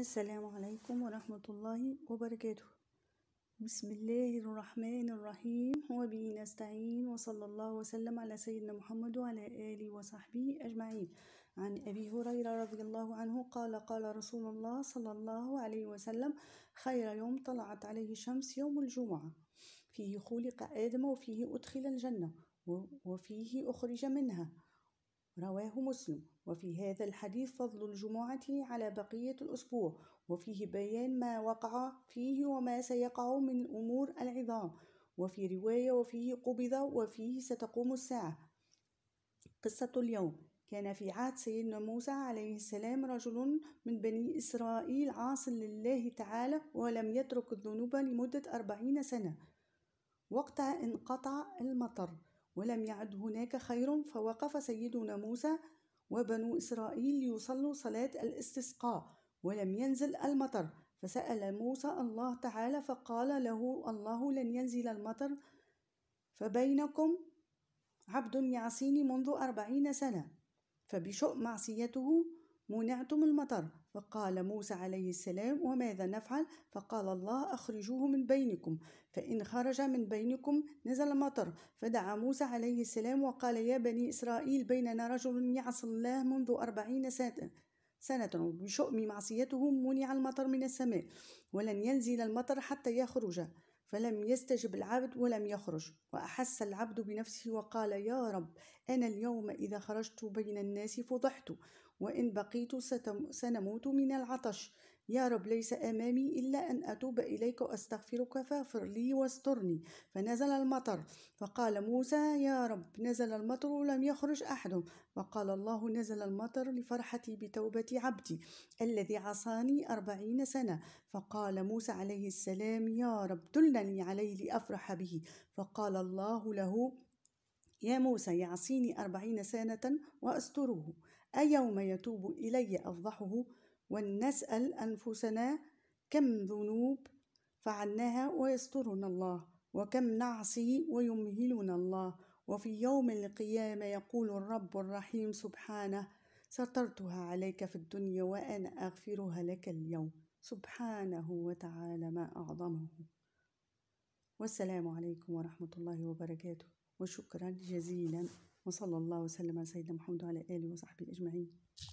السلام عليكم ورحمة الله وبركاته بسم الله الرحمن الرحيم وبه نستعين وصلى الله وسلم على سيدنا محمد وعلى آله وصحبه أجمعين عن أبي هريرة رضي الله عنه قال قال رسول الله صلى الله عليه وسلم خير يوم طلعت عليه الشمس يوم الجمعة فيه خلق آدم وفيه أدخل الجنة وفيه أخرج منها رواه مسلم وفي هذا الحديث فضل الجمعة على بقية الأسبوع وفيه بيان ما وقع فيه وما سيقع من أمور العظام وفي رواية وفيه قبض وفيه ستقوم الساعة قصة اليوم كان في عهد سيدنا موسى عليه السلام رجل من بني إسرائيل عاص لله تعالى ولم يترك الذنوب لمدة أربعين سنة وقت انقطع المطر ولم يعد هناك خير فوقف سيدنا موسى وبنو إسرائيل يصلوا صلاة الاستسقاء ولم ينزل المطر فسأل موسى الله تعالى فقال له الله لن ينزل المطر فبينكم عبد يعصيني منذ أربعين سنة فبشؤم معصيته منعتم المطر فقال موسى عليه السلام وماذا نفعل فقال الله أخرجوه من بينكم فإن خرج من بينكم نزل المطر فدعا موسى عليه السلام وقال يا بني إسرائيل بيننا رجل يعصي الله منذ أربعين سنة سنة بشؤم معصيته منع المطر من السماء ولن ينزل المطر حتى يخرج فلم يستجب العبد ولم يخرج وأحس العبد بنفسه وقال يا رب أنا اليوم إذا خرجت بين الناس فضحت وإن بقيت سنموت من العطش يا رب ليس أمامي إلا أن أتوب إليك وأستغفرك فاغفر لي واسترني فنزل المطر فقال موسى يا رب نزل المطر ولم يخرج أحد وقال الله نزل المطر لفرحتي بتوبة عبدي الذي عصاني أربعين سنة فقال موسى عليه السلام يا رب دلني عليه لأفرح به فقال الله له يا موسى يعصيني أربعين سنة وأستره أيوم يتوب إلي أفضحه ونسأل أنفسنا كم ذنوب فعلناها ويسترنا الله وكم نعصي ويمهلنا الله وفي يوم القيامة يقول الرب الرحيم سبحانه سترتها عليك في الدنيا وأنا أغفرها لك اليوم سبحانه وتعالى ما أعظمه والسلام عليكم ورحمة الله وبركاته وشكرا جزيلا وصلى الله وسلم على سيدنا محمد وعلى آله وصحبه أجمعين